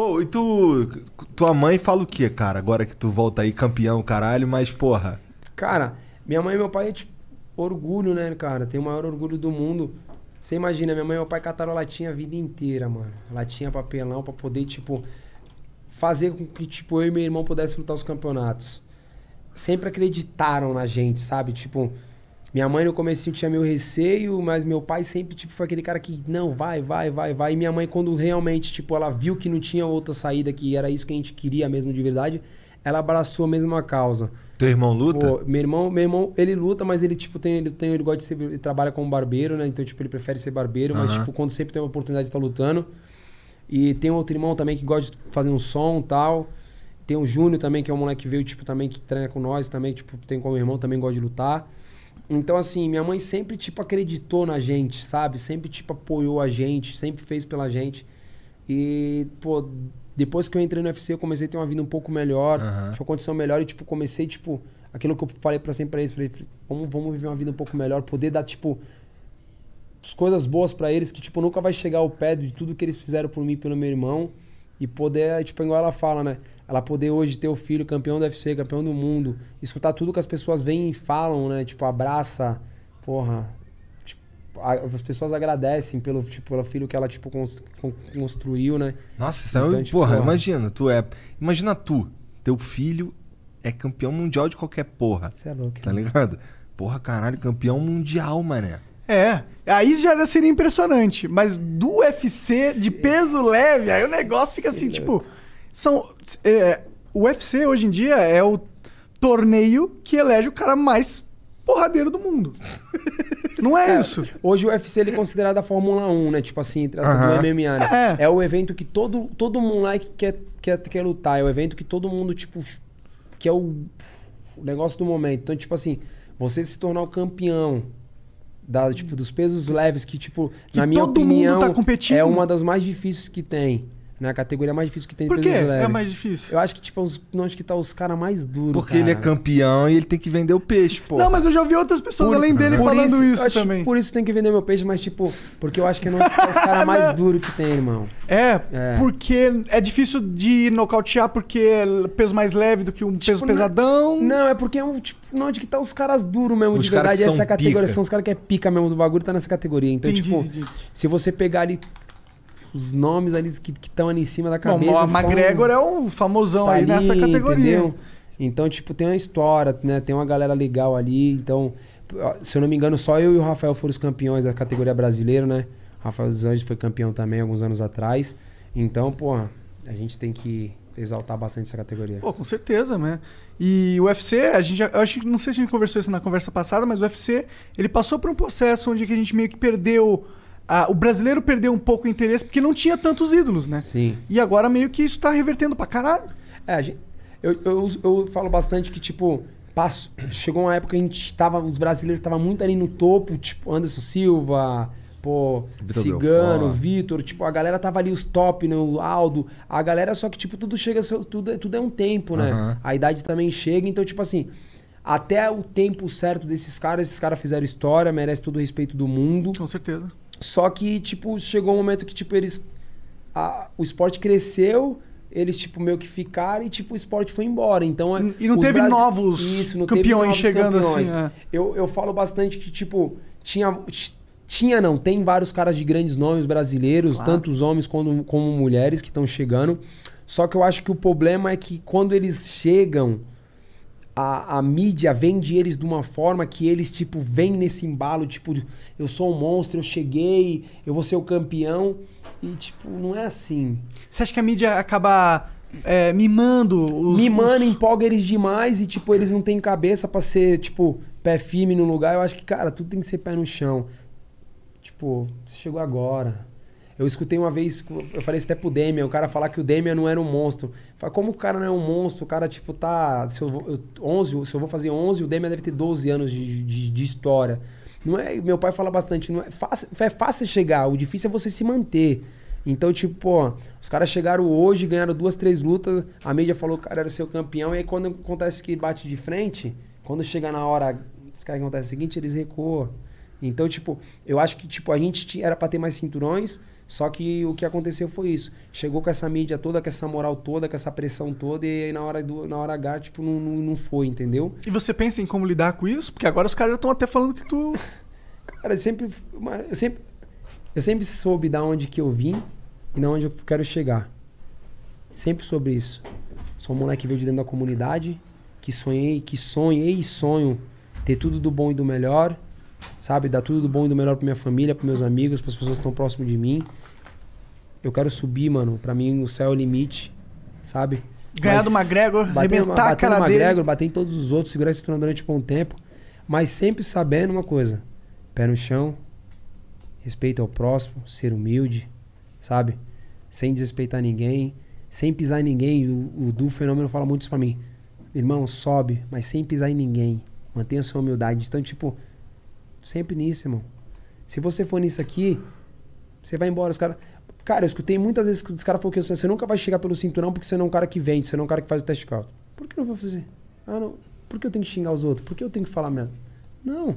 Ô, oh, e tu. Tua mãe fala o que, cara? Agora que tu volta aí campeão, caralho, mas porra. Cara, minha mãe e meu pai, é, tipo, orgulho, né, cara? Tem o maior orgulho do mundo. Você imagina, minha mãe e meu pai cataram latinha a vida inteira, mano. Latinha, papelão, pra poder, tipo, fazer com que, tipo, eu e meu irmão pudesse lutar os campeonatos. Sempre acreditaram na gente, sabe? Tipo, minha mãe no começo tinha meu receio, mas meu pai sempre tipo foi aquele cara que não, vai, vai, vai, vai. E minha mãe quando realmente, tipo, ela viu que não tinha outra saída, que era isso que a gente queria mesmo de verdade, ela abraçou a mesma causa. Teu irmão luta? Pô, meu irmão, meu irmão, ele luta, mas ele tipo tem ele tem ele gosta de ser ele trabalha como barbeiro, né? Então tipo ele prefere ser barbeiro, uhum. mas tipo quando sempre tem uma oportunidade de estar tá lutando. E tem outro irmão também que gosta de fazer um som, tal. Tem o Júnior também, que é um moleque que veio tipo também que treina com nós, também tipo tem como irmão, também gosta de lutar. Então, assim, minha mãe sempre, tipo, acreditou na gente, sabe? Sempre, tipo, apoiou a gente, sempre fez pela gente. E, pô, depois que eu entrei no UFC, eu comecei a ter uma vida um pouco melhor, uhum. uma condição melhor e, tipo, comecei, tipo, aquilo que eu falei para sempre pra eles, falei, vamos, vamos viver uma vida um pouco melhor, poder dar, tipo, coisas boas para eles que, tipo, nunca vai chegar ao pé de tudo que eles fizeram por mim e pelo meu irmão e poder, é, tipo, igual ela fala, né? Ela poder hoje ter o filho campeão do UFC, campeão do mundo, escutar tudo que as pessoas vêm e falam, né? Tipo, abraça, porra. Tipo, as pessoas agradecem pelo, tipo, pelo filho que ela, tipo, construiu, né? Nossa, isso é então, é, tipo, porra, porra, imagina, tu é. Imagina tu, teu filho é campeão mundial de qualquer porra. Você é louco. Tá né? ligado? Porra, caralho, campeão mundial, mané. É. Aí já seria impressionante. Mas do UFC Sim. de peso leve, aí o negócio fica Sim, assim, louco. Né? tipo. São. É, o UFC hoje em dia é o torneio que elege o cara mais porradeiro do mundo. Não é, é, isso. Hoje o UFC ele é considerado a Fórmula 1, né? Tipo assim, entre as uhum. do MMA, né? É. é o evento que todo, todo que quer, quer, quer lutar. É o evento que todo mundo, tipo, que é o, o negócio do momento. Então, tipo assim, você se tornar o campeão da, tipo, dos pesos leves que, tipo, que na minha todo opinião, mundo tá competindo. é uma das mais difíceis que tem. Na né? categoria mais difícil que tem Por quê? É mais difícil. Eu acho que, tipo, os, é não, acho que tá os caras mais duros. Porque cara. ele é campeão e ele tem que vender o peixe, pô. Não, mas eu já ouvi outras pessoas por, além dele por falando isso, isso acho, também. Por isso tem que vender meu peixe, mas, tipo, porque eu acho que não é, tipo, é os caras mais duros que tem, irmão. É, é, porque é difícil de nocautear porque é peso mais leve do que um tipo, peso é- pesadão. Não, não, é porque é um, tipo, não, onde que tá os caras duros mesmo, os de verdade. Essa categoria são os caras que é pica mesmo do bagulho, tá nessa categoria. Então, entendi, tipo, entendi. se você pegar ali os nomes ali que estão ali em cima da cabeça. Bom, o McGregor são... é o famosão tá aí ali, nessa categoria. Entendeu? Então, tipo, tem uma história, né? Tem uma galera legal ali. Então, se eu não me engano, só eu e o Rafael foram os campeões da categoria brasileira, né? O Rafael dos Anjos foi campeão também alguns anos atrás. Então, porra, a gente tem que exaltar bastante essa categoria. Pô, com certeza, né? E o UFC, a gente, eu acho que não sei se a gente conversou isso na conversa passada, mas o UFC, ele passou por um processo onde a gente meio que perdeu ah, o brasileiro perdeu um pouco o interesse porque não tinha tantos ídolos, né? Sim. E agora meio que isso tá revertendo pra caralho. É, eu, eu, eu falo bastante que, tipo, passo, chegou uma época que a gente tava, os brasileiros estavam muito ali no topo, tipo, Anderson Silva, pô, Vitor Cigano, Vitor, tipo, a galera tava ali os top, né? O Aldo, a galera, só que, tipo, tudo chega, tudo, é, tudo é um tempo, né? Uhum. A idade também chega, então, tipo assim, até o tempo certo desses caras, esses caras fizeram história, merece todo o respeito do mundo. Com certeza. Só que, tipo, chegou um momento que, tipo, eles. A, o esporte cresceu, eles, tipo, meio que ficaram e, tipo, o esporte foi embora. Então, e é, não teve novos Isso, não campeões teve novos chegando assim, campeões. assim. É. Eu, eu falo bastante que, tipo, tinha. Tinha não, tem vários caras de grandes nomes brasileiros, claro. tanto os homens como, como mulheres que estão chegando. Só que eu acho que o problema é que quando eles chegam, a, a, mídia vende eles de uma forma que eles, tipo, vêm nesse embalo, tipo, eu sou um monstro, eu cheguei, eu vou ser o campeão. E, tipo, não é assim. Você acha que a mídia acaba é, mimando os. Mimando, os... empolga eles demais e, tipo, eles não têm cabeça para ser, tipo, pé firme no lugar. Eu acho que, cara, tudo tem que ser pé no chão. Tipo, você chegou agora. Eu escutei uma vez, eu falei isso até pro Demian, o cara falar que o Demian não era um monstro. Fala, como o cara não é um monstro? O cara, tipo, tá. Se eu, vou, eu, 11, se eu vou fazer 11, o Demian deve ter 12 anos de, de, de história. Não é, meu pai fala bastante, não é fácil, é fácil chegar, o difícil é você se manter. Então, tipo, ó, os caras chegaram hoje, ganharam duas, três lutas, a mídia falou que o cara era seu campeão, e aí quando acontece que bate de frente, quando chega na hora, os caras acontece o seguinte, eles recuam. Então, tipo, eu acho que tipo a gente era para ter mais cinturões, só que o que aconteceu foi isso. Chegou com essa mídia toda, com essa moral toda, com essa pressão toda, e aí na hora, do, na hora H, tipo, não, não, não foi, entendeu? E você pensa em como lidar com isso? Porque agora os caras já estão até falando que tu. Cara, eu sempre, eu sempre. Eu sempre soube da onde que eu vim e da onde eu quero chegar. Sempre sobre isso. Sou um moleque que veio de dentro da comunidade, que sonhei, que sonhei e sonho ter tudo do bom e do melhor sabe? Dar tudo do bom e do melhor pra minha família, pros meus amigos, pras pessoas que estão próximo de mim. Eu quero subir, mano. Pra mim, o céu é o limite, sabe? Ganhar do McGregor, arrebentar a cara no McGregor, bater em todos os outros, segurar esse turno durante um bom tempo. Mas sempre sabendo uma coisa. Pé no chão, respeito ao próximo, ser humilde, sabe? Sem desrespeitar ninguém, sem pisar em ninguém. O, o Du Fenômeno fala muito isso pra mim. Irmão, sobe, mas sem pisar em ninguém. Mantenha sua humildade. Então, tipo, Sempre nisso, irmão. Se você for nisso aqui, você vai embora. Os Cara, eu escutei muitas vezes que os caras falam que você nunca vai chegar pelo cinturão porque você não é um cara que vende, você não é um cara que faz o teste de Por que eu vou fazer? Ah, não. Por que eu tenho que xingar os outros? Por que eu tenho que falar mesmo? Não. Eu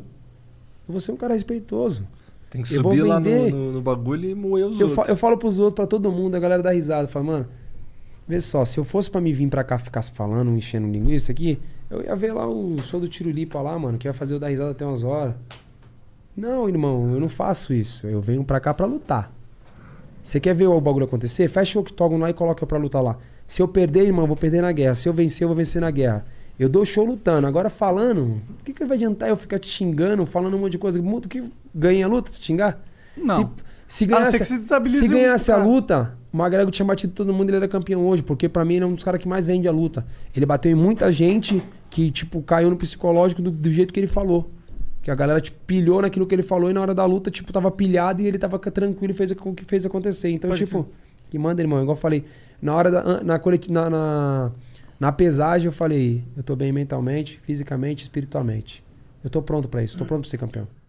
vou ser é um cara respeitoso. Tem que eu subir lá no, no, no, bagulho e moer os eu outros. eu falo pros outros, pra todo mundo, a galera dá risada. Fala, mano, vê só, se eu fosse pra me vir pra cá ficar falando, enchendo linguiça aqui, eu ia ver lá o show do Tirulipa lá, mano, que ia fazer eu dar risada até umas horas. Não, irmão, eu não faço isso. Eu venho pra cá pra lutar. Você quer ver o bagulho acontecer? Fecha o octógono lá e coloca eu pra lutar lá. Se eu perder, irmão, eu vou perder na guerra. Se eu vencer, eu vou vencer na guerra. Eu dou show lutando. Agora falando, o que, que vai adiantar eu ficar te xingando, falando um monte de coisa? O que ganha a luta? Te xingar? Não. Se, se ganhasse, a, se ganhasse a luta, o Magrego tinha batido todo mundo e ele era campeão hoje. Porque para mim ele é um dos caras que mais vende a luta. Ele bateu em muita gente que, tipo, caiu no psicológico do, do jeito que ele falou. Que a galera tipo, pilhou naquilo que ele falou e na hora da luta, tipo, tava pilhado e ele tava tranquilo e fez o que fez acontecer. Então, Pode tipo, que... que manda, irmão. Igual eu falei, na hora da. Na, na, na, na pesagem, eu falei, eu tô bem mentalmente, fisicamente, espiritualmente. Eu tô pronto para isso, tô pronto pra ser campeão.